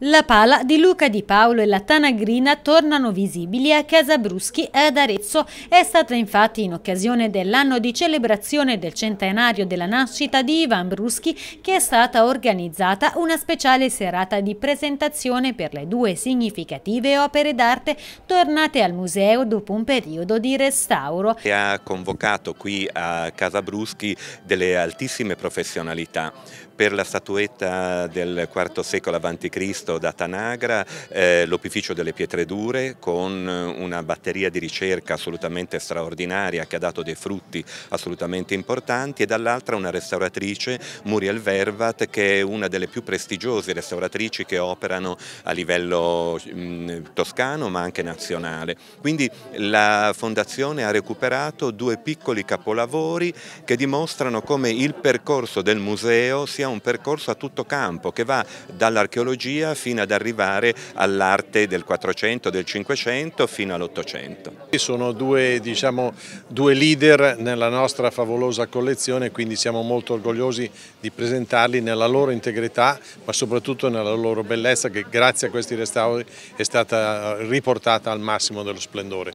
La pala di Luca Di Paolo e la Tanagrina tornano visibili a Casabruschi ad Arezzo. È stata infatti in occasione dell'anno di celebrazione del centenario della nascita di Ivan Bruschi che è stata organizzata una speciale serata di presentazione per le due significative opere d'arte tornate al museo dopo un periodo di restauro. Ha convocato qui a Casabruschi delle altissime professionalità per la statuetta del IV secolo a.C richiesto da Tanagra eh, l'opificio delle pietre dure con eh, una batteria di ricerca assolutamente straordinaria che ha dato dei frutti assolutamente importanti e dall'altra una restauratrice Muriel Vervat che è una delle più prestigiose restauratrici che operano a livello mh, toscano ma anche nazionale. Quindi la fondazione ha recuperato due piccoli capolavori che dimostrano come il percorso del museo sia un percorso a tutto campo che va dall'archeologia fino ad arrivare all'arte del 400, del 500 fino all'Ottocento. Sono due, diciamo, due leader nella nostra favolosa collezione quindi siamo molto orgogliosi di presentarli nella loro integrità ma soprattutto nella loro bellezza che grazie a questi restauri è stata riportata al massimo dello splendore.